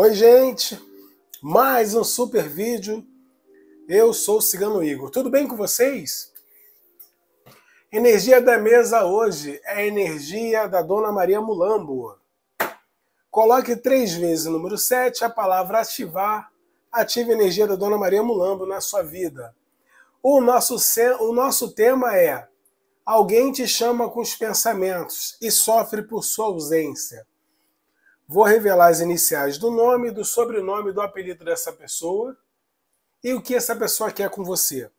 Oi, gente! Mais um super vídeo. Eu sou o Cigano Igor. Tudo bem com vocês? Energia da mesa hoje é a energia da Dona Maria Mulambo. Coloque três vezes o número 7, a palavra ativar. Ative a energia da Dona Maria Mulambo na sua vida. O nosso, o nosso tema é Alguém te chama com os pensamentos e sofre por sua ausência. Vou revelar as iniciais do nome, do sobrenome, do apelido dessa pessoa e o que essa pessoa quer com você.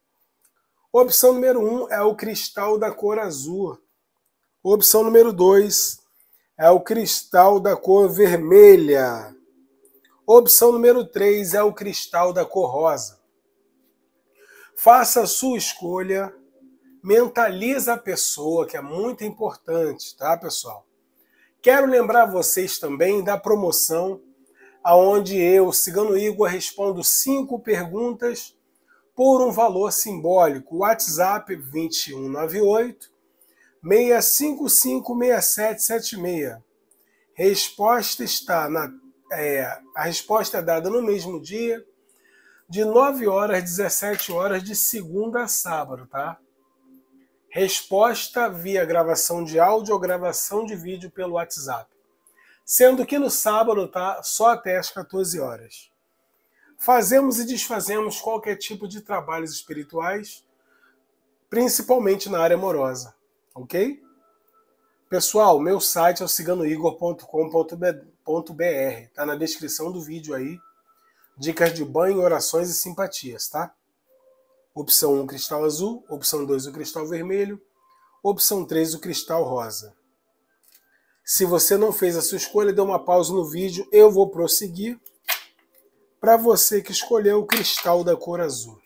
Opção número 1 um é o cristal da cor azul. Opção número 2 é o cristal da cor vermelha. Opção número 3 é o cristal da cor rosa. Faça a sua escolha, mentaliza a pessoa, que é muito importante, tá, pessoal? Quero lembrar vocês também da promoção aonde eu, Cigano Igor, respondo cinco perguntas por um valor simbólico. WhatsApp 2198 6556776. Resposta está na é, a resposta é dada no mesmo dia, de 9 horas às 17 horas de segunda a sábado, tá? resposta via gravação de áudio ou gravação de vídeo pelo WhatsApp, sendo que no sábado tá só até às 14 horas. Fazemos e desfazemos qualquer tipo de trabalhos espirituais, principalmente na área amorosa, ok? Pessoal, meu site é o ciganoigor.com.br, tá na descrição do vídeo aí. Dicas de banho, orações e simpatias, tá? Opção 1, o cristal azul. Opção 2, o cristal vermelho. Opção 3, o cristal rosa. Se você não fez a sua escolha, dê uma pausa no vídeo. Eu vou prosseguir para você que escolheu o cristal da cor azul.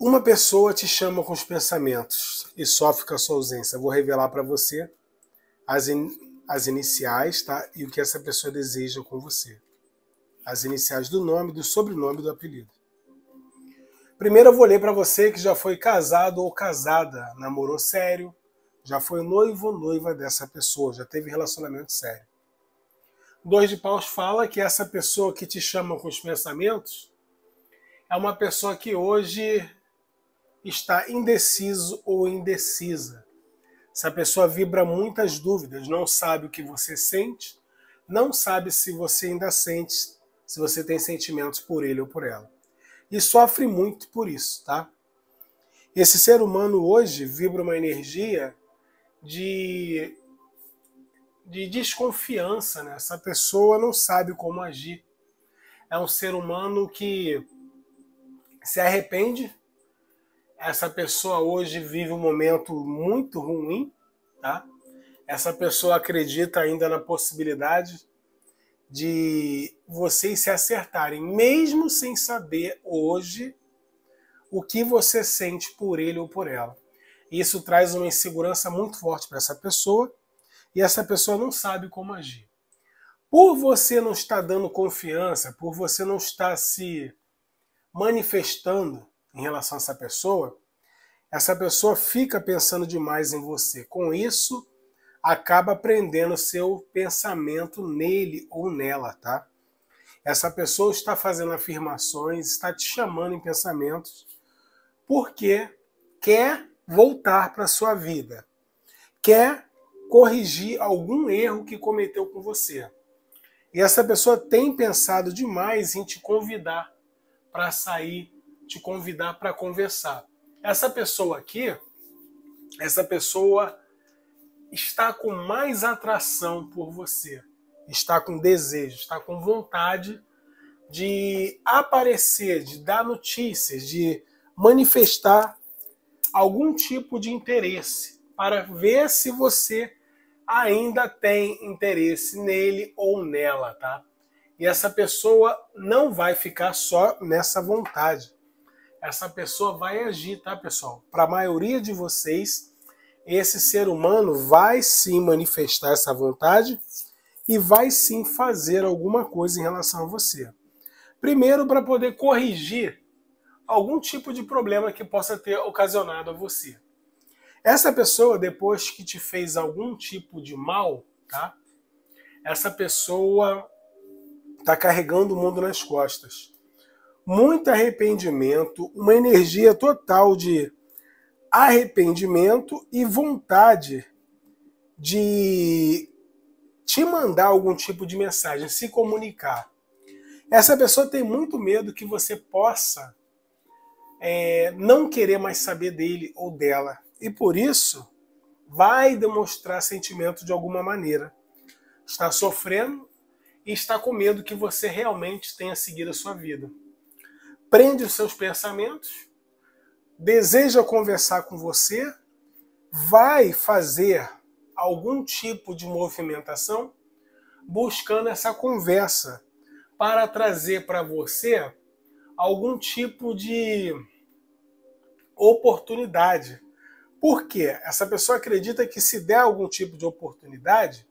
Uma pessoa te chama com os pensamentos e sofre com a sua ausência. Eu vou revelar para você as, in as iniciais tá? e o que essa pessoa deseja com você. As iniciais do nome, do sobrenome do apelido. Primeiro eu vou ler para você que já foi casado ou casada, namorou sério, já foi noivo ou noiva dessa pessoa, já teve relacionamento sério. Dois de Paus fala que essa pessoa que te chama com os pensamentos é uma pessoa que hoje está indeciso ou indecisa. Essa pessoa vibra muitas dúvidas, não sabe o que você sente, não sabe se você ainda sente, se você tem sentimentos por ele ou por ela e sofre muito por isso, tá? Esse ser humano hoje vibra uma energia de, de desconfiança, né? Essa pessoa não sabe como agir. É um ser humano que se arrepende. Essa pessoa hoje vive um momento muito ruim, tá? Essa pessoa acredita ainda na possibilidade de vocês se acertarem, mesmo sem saber hoje o que você sente por ele ou por ela. Isso traz uma insegurança muito forte para essa pessoa e essa pessoa não sabe como agir. Por você não estar dando confiança, por você não estar se manifestando em relação a essa pessoa, essa pessoa fica pensando demais em você. Com isso, acaba prendendo seu pensamento nele ou nela, tá? Essa pessoa está fazendo afirmações, está te chamando em pensamentos, porque quer voltar para a sua vida, quer corrigir algum erro que cometeu com você. E essa pessoa tem pensado demais em te convidar para sair, te convidar para conversar. Essa pessoa aqui, essa pessoa está com mais atração por você, está com desejo, está com vontade de aparecer, de dar notícias, de manifestar algum tipo de interesse para ver se você ainda tem interesse nele ou nela, tá? E essa pessoa não vai ficar só nessa vontade. Essa pessoa vai agir, tá, pessoal? Para a maioria de vocês, esse ser humano vai sim manifestar essa vontade e vai sim fazer alguma coisa em relação a você. Primeiro, para poder corrigir algum tipo de problema que possa ter ocasionado a você. Essa pessoa, depois que te fez algum tipo de mal, tá? Essa pessoa está carregando o mundo nas costas. Muito arrependimento, uma energia total de arrependimento e vontade de te mandar algum tipo de mensagem, se comunicar. Essa pessoa tem muito medo que você possa é, não querer mais saber dele ou dela. E por isso, vai demonstrar sentimento de alguma maneira. Está sofrendo e está com medo que você realmente tenha seguido a sua vida. Prende os seus pensamentos deseja conversar com você, vai fazer algum tipo de movimentação buscando essa conversa para trazer para você algum tipo de oportunidade. Por quê? Essa pessoa acredita que se der algum tipo de oportunidade,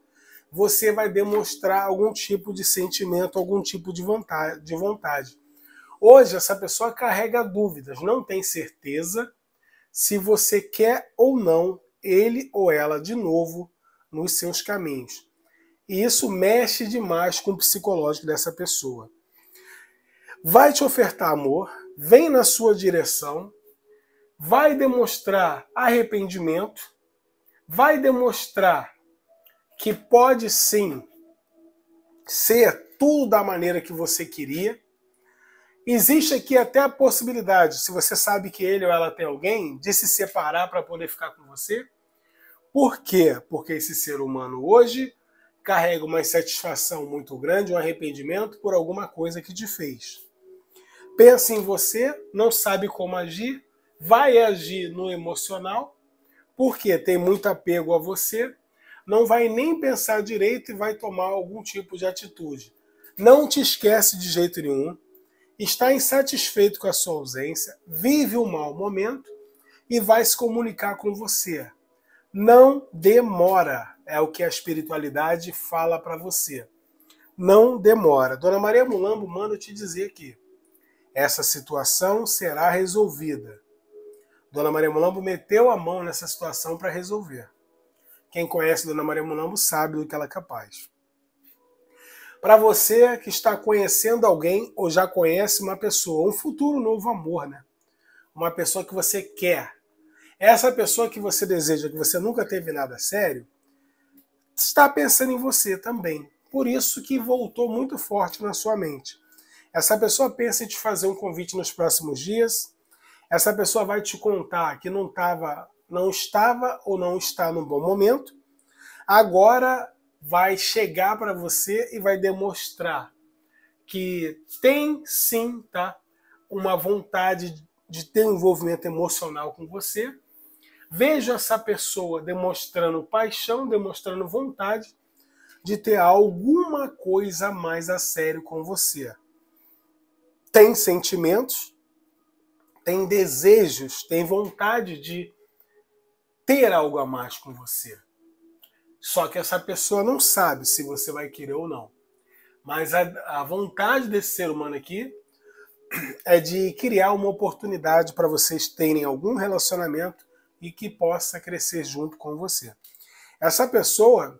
você vai demonstrar algum tipo de sentimento, algum tipo de vontade. De vontade. Hoje, essa pessoa carrega dúvidas, não tem certeza se você quer ou não ele ou ela de novo nos seus caminhos. E isso mexe demais com o psicológico dessa pessoa. Vai te ofertar amor, vem na sua direção, vai demonstrar arrependimento, vai demonstrar que pode sim ser tudo da maneira que você queria Existe aqui até a possibilidade, se você sabe que ele ou ela tem alguém, de se separar para poder ficar com você. Por quê? Porque esse ser humano hoje carrega uma insatisfação muito grande, um arrependimento por alguma coisa que te fez. Pensa em você, não sabe como agir, vai agir no emocional, porque tem muito apego a você, não vai nem pensar direito e vai tomar algum tipo de atitude. Não te esquece de jeito nenhum está insatisfeito com a sua ausência, vive um mau momento e vai se comunicar com você. Não demora, é o que a espiritualidade fala para você. Não demora. Dona Maria Mulambo manda te dizer que essa situação será resolvida. Dona Maria Mulambo meteu a mão nessa situação para resolver. Quem conhece Dona Maria Mulambo sabe do que ela é capaz. Para você que está conhecendo alguém ou já conhece uma pessoa, um futuro novo amor, né? Uma pessoa que você quer. Essa pessoa que você deseja, que você nunca teve nada sério, está pensando em você também. Por isso que voltou muito forte na sua mente. Essa pessoa pensa em te fazer um convite nos próximos dias. Essa pessoa vai te contar que não estava, não estava ou não está num bom momento. Agora vai chegar para você e vai demonstrar que tem sim, tá? Uma vontade de ter um envolvimento emocional com você. Vejo essa pessoa demonstrando paixão, demonstrando vontade de ter alguma coisa mais a sério com você. Tem sentimentos, tem desejos, tem vontade de ter algo a mais com você. Só que essa pessoa não sabe se você vai querer ou não. Mas a, a vontade desse ser humano aqui é de criar uma oportunidade para vocês terem algum relacionamento e que possa crescer junto com você. Essa pessoa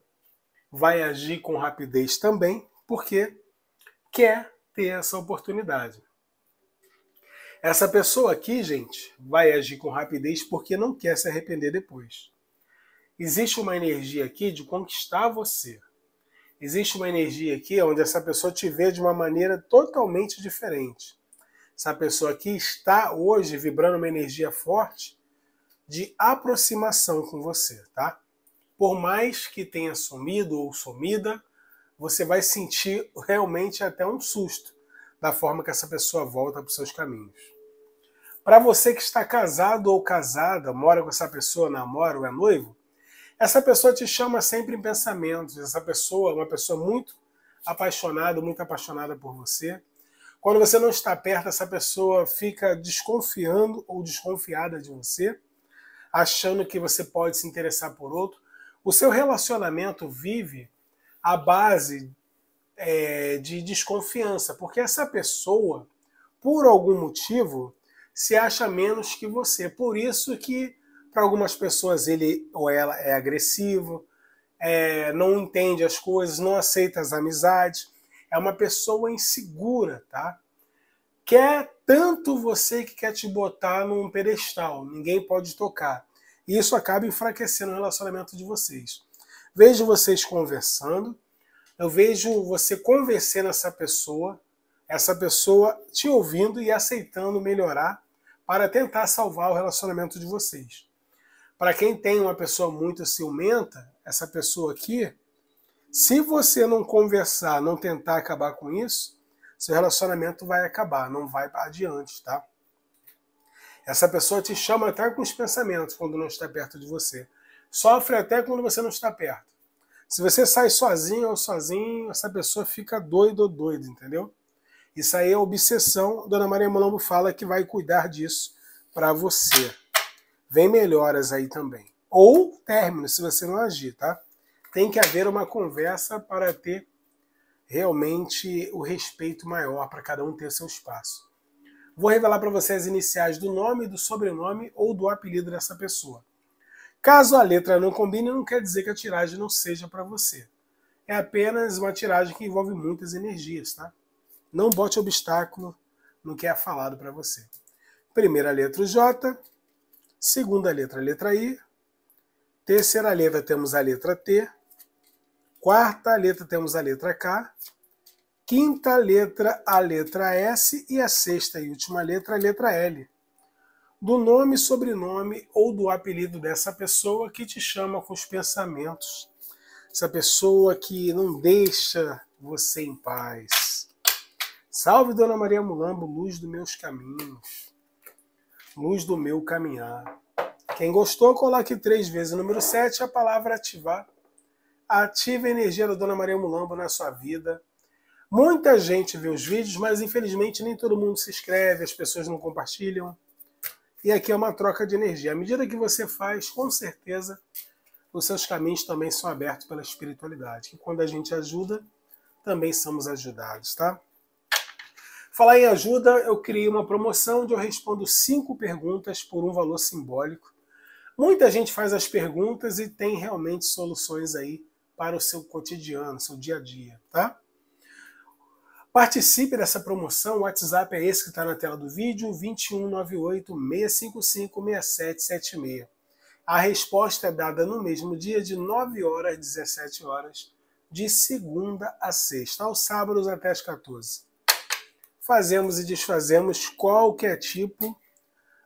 vai agir com rapidez também, porque quer ter essa oportunidade. Essa pessoa aqui, gente, vai agir com rapidez porque não quer se arrepender depois. Existe uma energia aqui de conquistar você. Existe uma energia aqui onde essa pessoa te vê de uma maneira totalmente diferente. Essa pessoa aqui está hoje vibrando uma energia forte de aproximação com você, tá? Por mais que tenha sumido ou sumida, você vai sentir realmente até um susto da forma que essa pessoa volta para os seus caminhos. Para você que está casado ou casada, mora com essa pessoa, namora ou é noivo, essa pessoa te chama sempre em pensamentos. Essa pessoa é uma pessoa muito apaixonada, muito apaixonada por você. Quando você não está perto, essa pessoa fica desconfiando ou desconfiada de você, achando que você pode se interessar por outro. O seu relacionamento vive à base é, de desconfiança, porque essa pessoa, por algum motivo, se acha menos que você. Por isso que para algumas pessoas, ele ou ela é agressivo, é, não entende as coisas, não aceita as amizades. É uma pessoa insegura, tá? Quer tanto você que quer te botar num pedestal, ninguém pode tocar. E isso acaba enfraquecendo o relacionamento de vocês. Vejo vocês conversando, eu vejo você convencendo essa pessoa, essa pessoa te ouvindo e aceitando melhorar para tentar salvar o relacionamento de vocês para quem tem uma pessoa muito ciumenta, essa pessoa aqui, se você não conversar, não tentar acabar com isso, seu relacionamento vai acabar, não vai adiante, tá? Essa pessoa te chama até com os pensamentos quando não está perto de você. Sofre até quando você não está perto. Se você sai sozinho ou sozinho, essa pessoa fica doida ou doida, entendeu? Isso aí é obsessão. Dona Maria Malombo fala que vai cuidar disso para você vem melhoras aí também. Ou término, se você não agir, tá? Tem que haver uma conversa para ter realmente o respeito maior para cada um ter seu espaço. Vou revelar para vocês as iniciais do nome, do sobrenome ou do apelido dessa pessoa. Caso a letra não combine, não quer dizer que a tiragem não seja para você. É apenas uma tiragem que envolve muitas energias, tá? Não bote obstáculo no que é falado para você. Primeira letra o J, Segunda letra, letra I. Terceira letra, temos a letra T. Quarta letra, temos a letra K. Quinta letra, a letra S. E a sexta e última letra, a letra L. Do nome, sobrenome ou do apelido dessa pessoa que te chama com os pensamentos. Essa pessoa que não deixa você em paz. Salve Dona Maria Mulambo, luz dos meus caminhos luz do meu caminhar. Quem gostou, coloque três vezes. Número 7, a palavra ativar. Ative a energia da Dona Maria Mulambo na sua vida. Muita gente vê os vídeos, mas infelizmente nem todo mundo se inscreve, as pessoas não compartilham. E aqui é uma troca de energia. À medida que você faz, com certeza, os seus caminhos também são abertos pela espiritualidade. E quando a gente ajuda, também somos ajudados, tá? Falar em ajuda, eu criei uma promoção onde eu respondo cinco perguntas por um valor simbólico. Muita gente faz as perguntas e tem realmente soluções aí para o seu cotidiano, seu dia a dia, tá? Participe dessa promoção, o WhatsApp é esse que está na tela do vídeo, 2198-655-6776. A resposta é dada no mesmo dia, de 9 horas às 17 horas, de segunda a sexta, aos sábados até às 14 fazemos e desfazemos qualquer tipo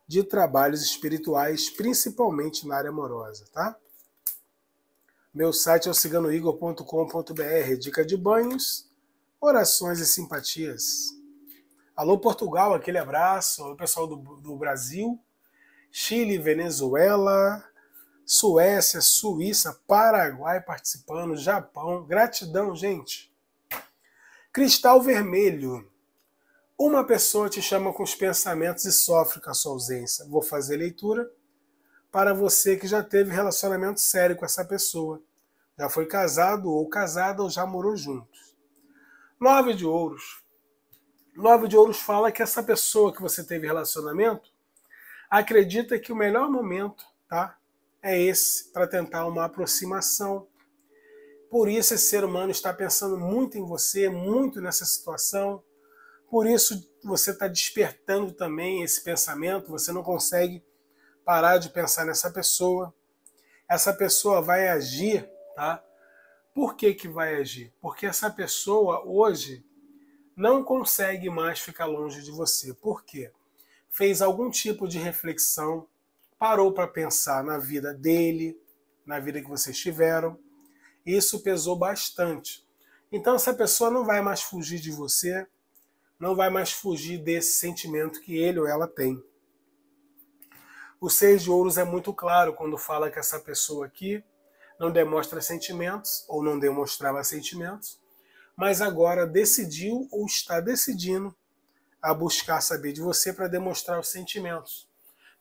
de trabalhos espirituais, principalmente na área amorosa, tá? Meu site é o ciganoigor.com.br, dica de banhos, orações e simpatias. Alô Portugal, aquele abraço, alô pessoal do, do Brasil, Chile, Venezuela, Suécia, Suíça, Paraguai participando, Japão. Gratidão, gente. Cristal Vermelho. Uma pessoa te chama com os pensamentos e sofre com a sua ausência. Vou fazer leitura para você que já teve relacionamento sério com essa pessoa. Já foi casado ou casada ou já morou juntos. Nove de ouros. Nove de ouros fala que essa pessoa que você teve relacionamento acredita que o melhor momento, tá? É esse para tentar uma aproximação. Por isso esse ser humano está pensando muito em você, muito nessa situação por isso você está despertando também esse pensamento, você não consegue parar de pensar nessa pessoa. Essa pessoa vai agir, tá? Por que, que vai agir? Porque essa pessoa hoje não consegue mais ficar longe de você. Por quê? Fez algum tipo de reflexão, parou para pensar na vida dele, na vida que vocês tiveram. Isso pesou bastante. Então essa pessoa não vai mais fugir de você, não vai mais fugir desse sentimento que ele ou ela tem. O Seis de Ouros é muito claro quando fala que essa pessoa aqui não demonstra sentimentos, ou não demonstrava sentimentos, mas agora decidiu ou está decidindo a buscar saber de você para demonstrar os sentimentos.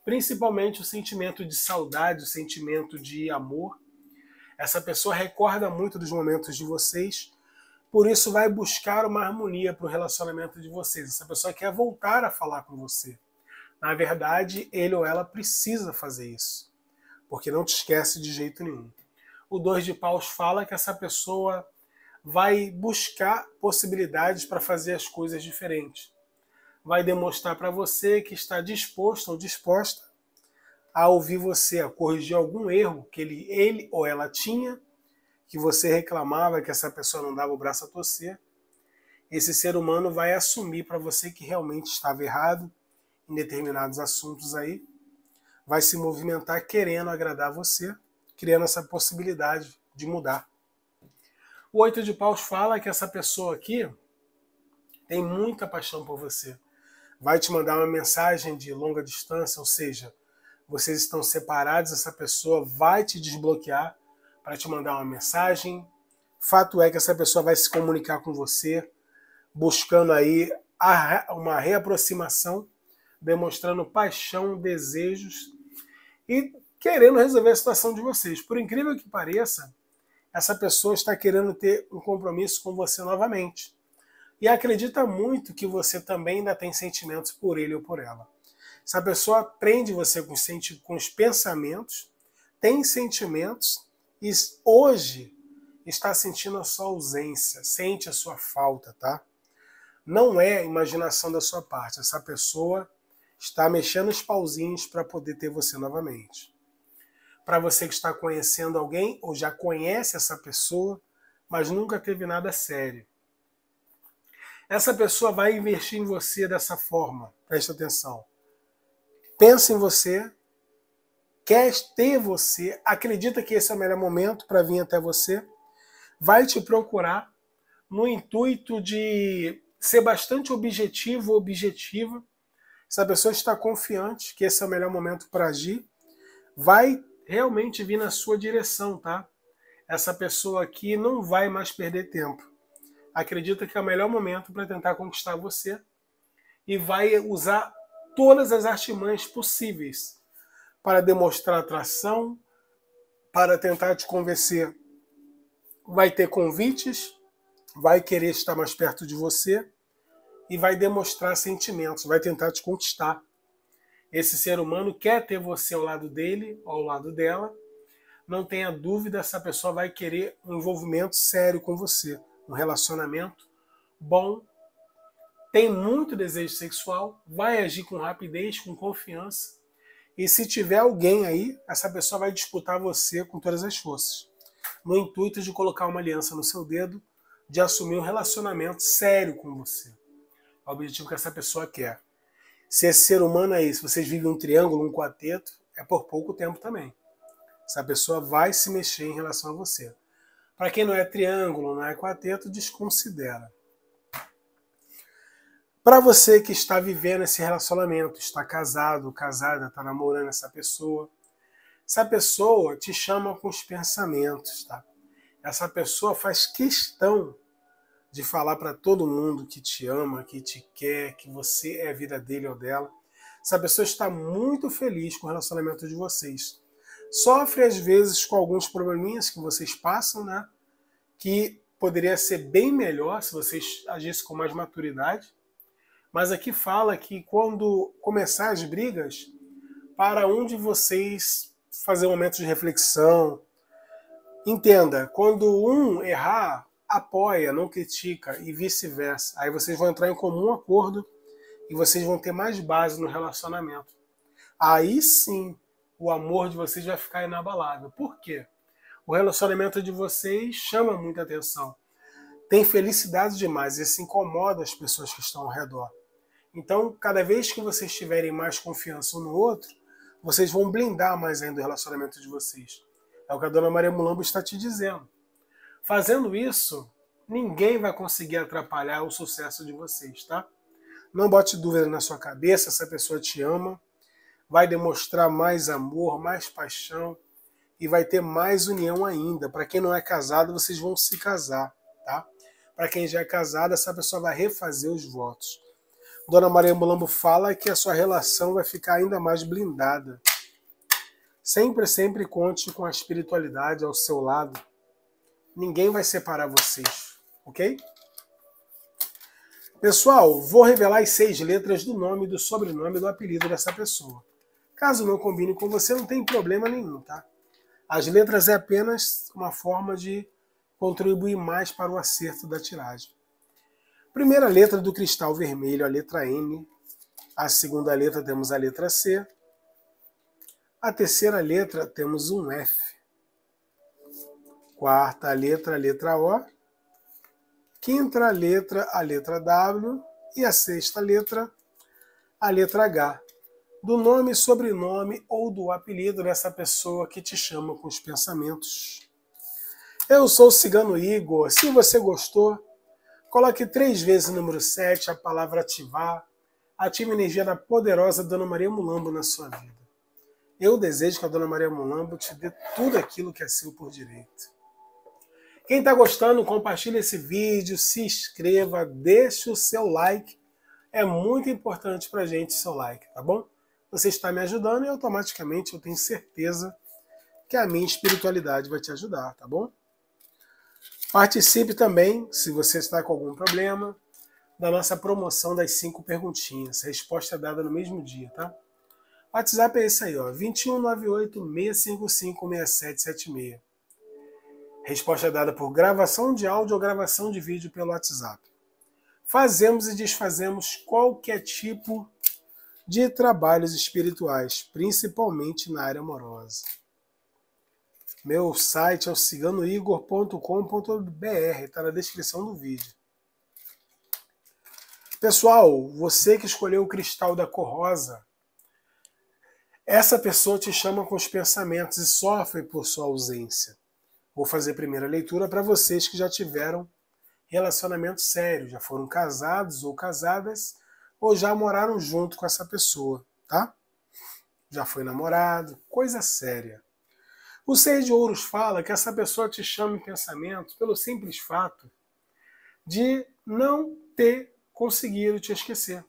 Principalmente o sentimento de saudade, o sentimento de amor. Essa pessoa recorda muito dos momentos de vocês, por isso, vai buscar uma harmonia para o relacionamento de vocês. Essa pessoa quer voltar a falar com você. Na verdade, ele ou ela precisa fazer isso, porque não te esquece de jeito nenhum. O dois de paus fala que essa pessoa vai buscar possibilidades para fazer as coisas diferentes. Vai demonstrar para você que está disposto ou disposta a ouvir você, a corrigir algum erro que ele, ele ou ela tinha que você reclamava que essa pessoa não dava o braço a torcer, esse ser humano vai assumir para você que realmente estava errado em determinados assuntos aí, vai se movimentar querendo agradar você, criando essa possibilidade de mudar. O oito de paus fala que essa pessoa aqui tem muita paixão por você. Vai te mandar uma mensagem de longa distância, ou seja, vocês estão separados, essa pessoa vai te desbloquear para te mandar uma mensagem. Fato é que essa pessoa vai se comunicar com você, buscando aí uma reaproximação, demonstrando paixão, desejos e querendo resolver a situação de vocês. Por incrível que pareça, essa pessoa está querendo ter um compromisso com você novamente. E acredita muito que você também ainda tem sentimentos por ele ou por ela. Essa pessoa prende você com os pensamentos, tem sentimentos e hoje está sentindo a sua ausência, sente a sua falta, tá? Não é imaginação da sua parte. Essa pessoa está mexendo os pauzinhos para poder ter você novamente. Para você que está conhecendo alguém ou já conhece essa pessoa, mas nunca teve nada sério. Essa pessoa vai investir em você dessa forma, presta atenção. Pensa em você quer ter você, acredita que esse é o melhor momento para vir até você, vai te procurar no intuito de ser bastante objetivo ou objetiva. Essa pessoa está confiante que esse é o melhor momento para agir, vai realmente vir na sua direção, tá? Essa pessoa aqui não vai mais perder tempo. Acredita que é o melhor momento para tentar conquistar você e vai usar todas as artimanhas possíveis para demonstrar atração, para tentar te convencer. Vai ter convites, vai querer estar mais perto de você e vai demonstrar sentimentos, vai tentar te conquistar. Esse ser humano quer ter você ao lado dele, ao lado dela. Não tenha dúvida, essa pessoa vai querer um envolvimento sério com você, um relacionamento bom. Tem muito desejo sexual, vai agir com rapidez, com confiança e se tiver alguém aí, essa pessoa vai disputar você com todas as forças, no intuito de colocar uma aliança no seu dedo, de assumir um relacionamento sério com você. É o objetivo que essa pessoa quer. Se esse ser humano aí, se vocês vivem um triângulo, um quarteto, é por pouco tempo também. Essa pessoa vai se mexer em relação a você. Para quem não é triângulo, não é quarteto, desconsidera. Para você que está vivendo esse relacionamento, está casado, casada, está namorando essa pessoa, essa pessoa te chama com os pensamentos, tá? Essa pessoa faz questão de falar para todo mundo que te ama, que te quer, que você é a vida dele ou dela. Essa pessoa está muito feliz com o relacionamento de vocês. Sofre às vezes com alguns probleminhas que vocês passam, né? Que poderia ser bem melhor se vocês agissem com mais maturidade. Mas aqui fala que quando começar as brigas, para um de vocês fazer um momento de reflexão. Entenda, quando um errar, apoia, não critica e vice-versa. Aí vocês vão entrar em comum acordo e vocês vão ter mais base no relacionamento. Aí sim, o amor de vocês vai ficar inabalável. Por quê? O relacionamento de vocês chama muita atenção. Tem felicidade demais e se incomoda as pessoas que estão ao redor. Então, cada vez que vocês tiverem mais confiança um no outro, vocês vão blindar mais ainda o relacionamento de vocês. É o que a dona Maria Mulambo está te dizendo. Fazendo isso, ninguém vai conseguir atrapalhar o sucesso de vocês, tá? Não bote dúvida na sua cabeça, essa pessoa te ama, vai demonstrar mais amor, mais paixão e vai ter mais união ainda. Para quem não é casado, vocês vão se casar, tá? Para quem já é casado, essa pessoa vai refazer os votos. Dona Maria Mulambo fala que a sua relação vai ficar ainda mais blindada. Sempre, sempre conte com a espiritualidade ao seu lado. Ninguém vai separar vocês, ok? Pessoal, vou revelar as seis letras do nome, do sobrenome e do apelido dessa pessoa. Caso não combine com você, não tem problema nenhum, tá? As letras é apenas uma forma de contribuir mais para o acerto da tiragem. Primeira letra do cristal vermelho, a letra N. A segunda letra temos a letra C. A terceira letra temos um F. Quarta letra, a letra O. Quinta letra, a letra W. E a sexta letra, a letra H. Do nome, sobrenome ou do apelido dessa pessoa que te chama com os pensamentos. Eu sou o Cigano Igor. Se você gostou, Coloque três vezes o número 7, a palavra ativar. Ative a energia da poderosa Dona Maria Mulambo na sua vida. Eu desejo que a Dona Maria Mulambo te dê tudo aquilo que é seu por direito. Quem está gostando, compartilhe esse vídeo, se inscreva, deixe o seu like. É muito importante para a gente o seu like, tá bom? Você está me ajudando e automaticamente eu tenho certeza que a minha espiritualidade vai te ajudar, tá bom? Participe também, se você está com algum problema, da nossa promoção das cinco perguntinhas. A resposta é dada no mesmo dia, tá? WhatsApp é esse aí, ó, 2198-655-6776. Resposta dada por gravação de áudio ou gravação de vídeo pelo WhatsApp. Fazemos e desfazemos qualquer tipo de trabalhos espirituais, principalmente na área amorosa. Meu site é o ciganoigor.com.br, está na descrição do vídeo. Pessoal, você que escolheu o cristal da cor rosa, essa pessoa te chama com os pensamentos e sofre por sua ausência. Vou fazer primeira leitura para vocês que já tiveram relacionamento sério, já foram casados ou casadas, ou já moraram junto com essa pessoa, tá? Já foi namorado, coisa séria. O Seis de Ouros fala que essa pessoa te chama em pensamento pelo simples fato de não ter conseguido te esquecer.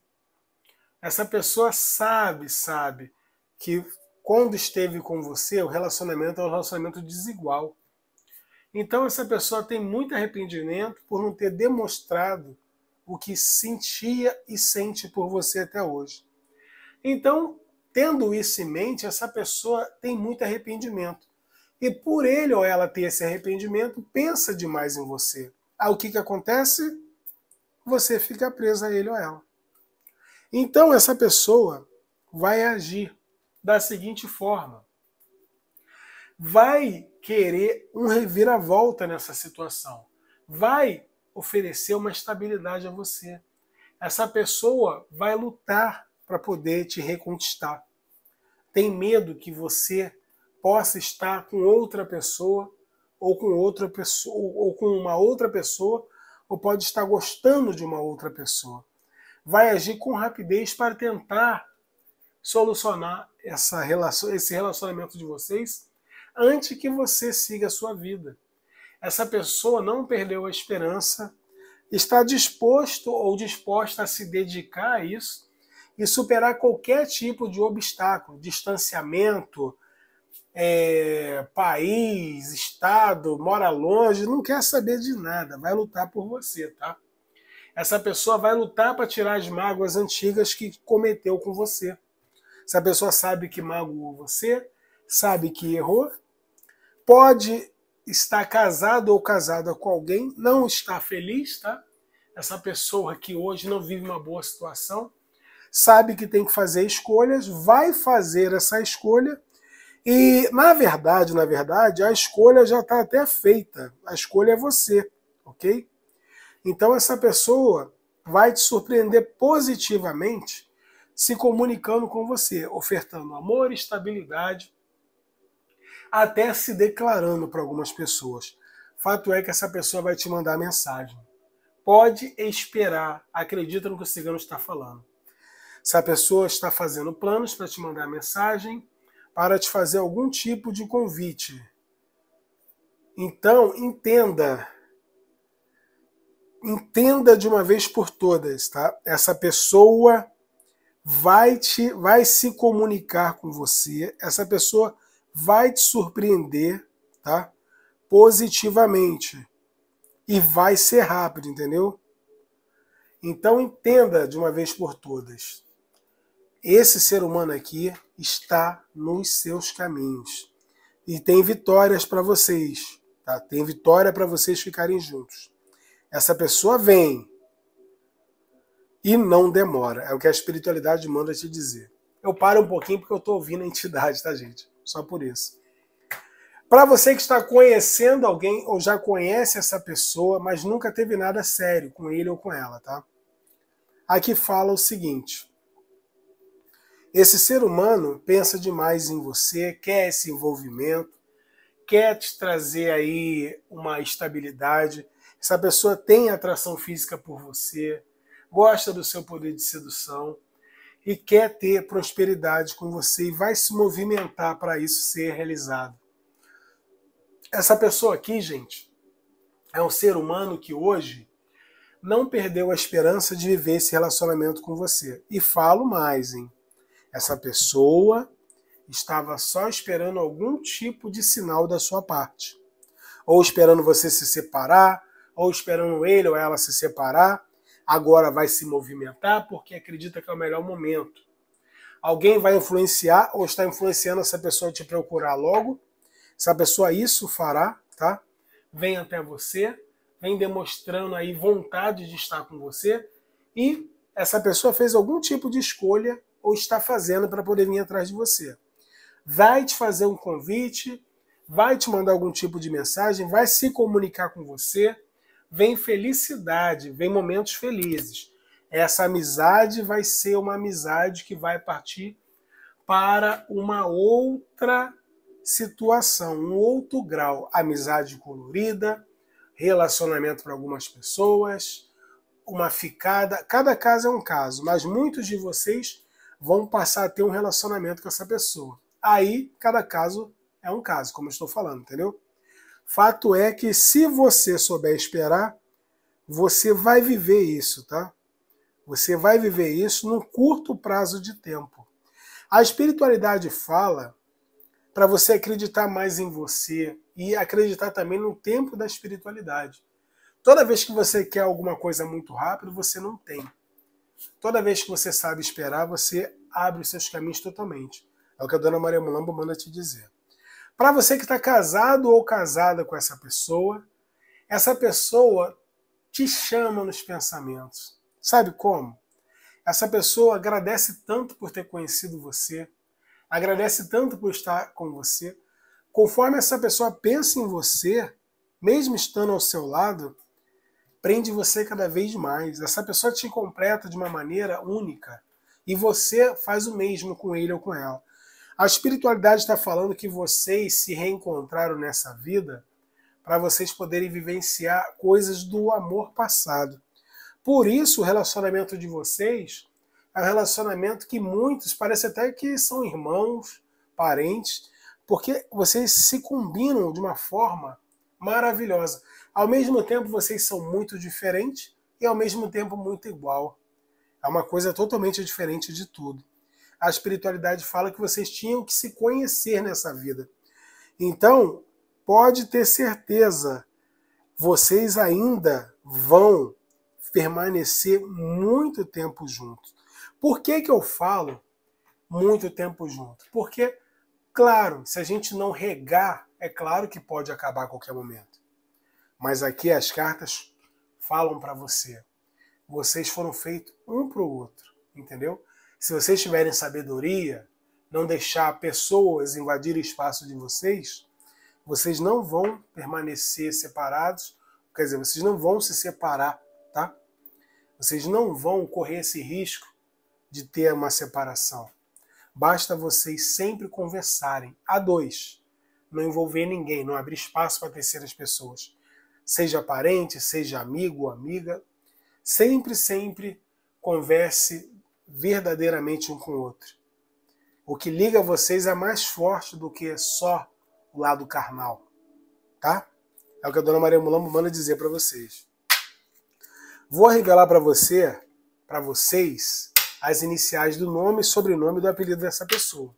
Essa pessoa sabe, sabe que quando esteve com você, o relacionamento é um relacionamento desigual. Então essa pessoa tem muito arrependimento por não ter demonstrado o que sentia e sente por você até hoje. Então, tendo isso em mente, essa pessoa tem muito arrependimento. E por ele ou ela ter esse arrependimento, pensa demais em você. Aí o que, que acontece? Você fica preso a ele ou ela. Então essa pessoa vai agir da seguinte forma: vai querer um reviravolta nessa situação, vai oferecer uma estabilidade a você. Essa pessoa vai lutar para poder te reconquistar. Tem medo que você possa estar com outra pessoa ou com outra pessoa ou com uma outra pessoa ou pode estar gostando de uma outra pessoa. Vai agir com rapidez para tentar solucionar essa relação, esse relacionamento de vocês antes que você siga a sua vida. Essa pessoa não perdeu a esperança, está disposto ou disposta a se dedicar a isso e superar qualquer tipo de obstáculo, distanciamento, é, país, estado, mora longe, não quer saber de nada, vai lutar por você, tá? Essa pessoa vai lutar para tirar as mágoas antigas que cometeu com você. Essa pessoa sabe que magoou você, sabe que errou, pode estar casado ou casada com alguém, não está feliz, tá? Essa pessoa que hoje não vive uma boa situação, sabe que tem que fazer escolhas, vai fazer essa escolha e, na verdade, na verdade, a escolha já está até feita. A escolha é você, ok? Então, essa pessoa vai te surpreender positivamente se comunicando com você, ofertando amor, estabilidade, até se declarando para algumas pessoas. Fato é que essa pessoa vai te mandar mensagem. Pode esperar, acredita no que o cigano está falando. Se a pessoa está fazendo planos para te mandar mensagem, para te fazer algum tipo de convite. Então, entenda. Entenda de uma vez por todas, tá? Essa pessoa vai te vai se comunicar com você, essa pessoa vai te surpreender, tá? Positivamente. E vai ser rápido, entendeu? Então entenda de uma vez por todas esse ser humano aqui está nos seus caminhos. E tem vitórias para vocês, tá? Tem vitória para vocês ficarem juntos. Essa pessoa vem e não demora. É o que a espiritualidade manda te dizer. Eu paro um pouquinho porque eu estou ouvindo a entidade, tá, gente? Só por isso. Para você que está conhecendo alguém ou já conhece essa pessoa, mas nunca teve nada sério com ele ou com ela, tá? Aqui fala o seguinte: esse ser humano pensa demais em você, quer esse envolvimento, quer te trazer aí uma estabilidade. Essa pessoa tem atração física por você, gosta do seu poder de sedução e quer ter prosperidade com você e vai se movimentar para isso ser realizado. Essa pessoa aqui, gente, é um ser humano que hoje não perdeu a esperança de viver esse relacionamento com você. E falo mais, hein? Essa pessoa estava só esperando algum tipo de sinal da sua parte. Ou esperando você se separar, ou esperando ele ou ela se separar. Agora vai se movimentar porque acredita que é o melhor momento. Alguém vai influenciar ou está influenciando essa pessoa a te procurar logo. Essa pessoa isso fará, tá? Vem até você, vem demonstrando aí vontade de estar com você e essa pessoa fez algum tipo de escolha ou está fazendo para poder vir atrás de você. Vai te fazer um convite, vai te mandar algum tipo de mensagem, vai se comunicar com você. Vem felicidade, vem momentos felizes. Essa amizade vai ser uma amizade que vai partir para uma outra situação, um outro grau. Amizade colorida, relacionamento para algumas pessoas, uma ficada. Cada caso é um caso, mas muitos de vocês vão passar a ter um relacionamento com essa pessoa. Aí, cada caso é um caso, como eu estou falando, entendeu? Fato é que se você souber esperar, você vai viver isso, tá? Você vai viver isso num curto prazo de tempo. A espiritualidade fala para você acreditar mais em você e acreditar também no tempo da espiritualidade. Toda vez que você quer alguma coisa muito rápido, você não tem. Toda vez que você sabe esperar, você abre os seus caminhos totalmente. É o que a dona Maria Mulambo manda te dizer. Para você que está casado ou casada com essa pessoa, essa pessoa te chama nos pensamentos. Sabe como? Essa pessoa agradece tanto por ter conhecido você, agradece tanto por estar com você. Conforme essa pessoa pensa em você, mesmo estando ao seu lado, prende você cada vez mais. Essa pessoa te completa de uma maneira única e você faz o mesmo com ele ou com ela. A espiritualidade está falando que vocês se reencontraram nessa vida para vocês poderem vivenciar coisas do amor passado. Por isso, o relacionamento de vocês é um relacionamento que muitos parece até que são irmãos, parentes, porque vocês se combinam de uma forma maravilhosa. Ao mesmo tempo, vocês são muito diferentes e ao mesmo tempo muito igual. É uma coisa totalmente diferente de tudo. A espiritualidade fala que vocês tinham que se conhecer nessa vida. Então, pode ter certeza, vocês ainda vão permanecer muito tempo juntos. Por que, que eu falo muito tempo junto? Porque, claro, se a gente não regar, é claro que pode acabar a qualquer momento. Mas aqui as cartas falam para você. Vocês foram feitos um para o outro, entendeu? Se vocês tiverem sabedoria, não deixar pessoas invadir o espaço de vocês, vocês não vão permanecer separados, quer dizer, vocês não vão se separar, tá? Vocês não vão correr esse risco de ter uma separação. Basta vocês sempre conversarem a dois, não envolver ninguém, não abrir espaço para terceiras pessoas seja parente, seja amigo ou amiga, sempre, sempre converse verdadeiramente um com o outro. O que liga vocês é mais forte do que só o lado carnal, tá? É o que a dona Maria Mulambo manda dizer para vocês. Vou revelar para você, para vocês, as iniciais do nome, e sobrenome e do apelido dessa pessoa.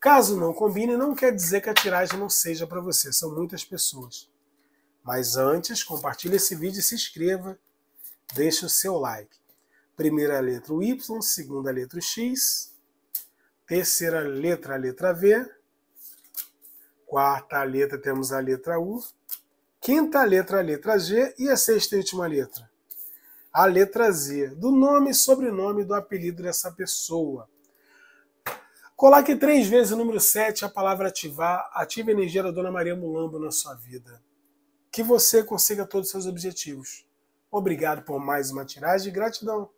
Caso não combine, não quer dizer que a tiragem não seja para você, são muitas pessoas. Mas antes, compartilhe esse vídeo e se inscreva. Deixe o seu like. Primeira letra o Y, segunda letra o X, terceira letra a letra V, quarta letra temos a letra U, quinta letra a letra G e a sexta e última letra. A letra Z, do nome e sobrenome do apelido dessa pessoa. Coloque três vezes o número 7, a palavra ativar, ative a energia da Dona Maria Mulambo na sua vida que você consiga todos os seus objetivos. Obrigado por mais uma tiragem e gratidão.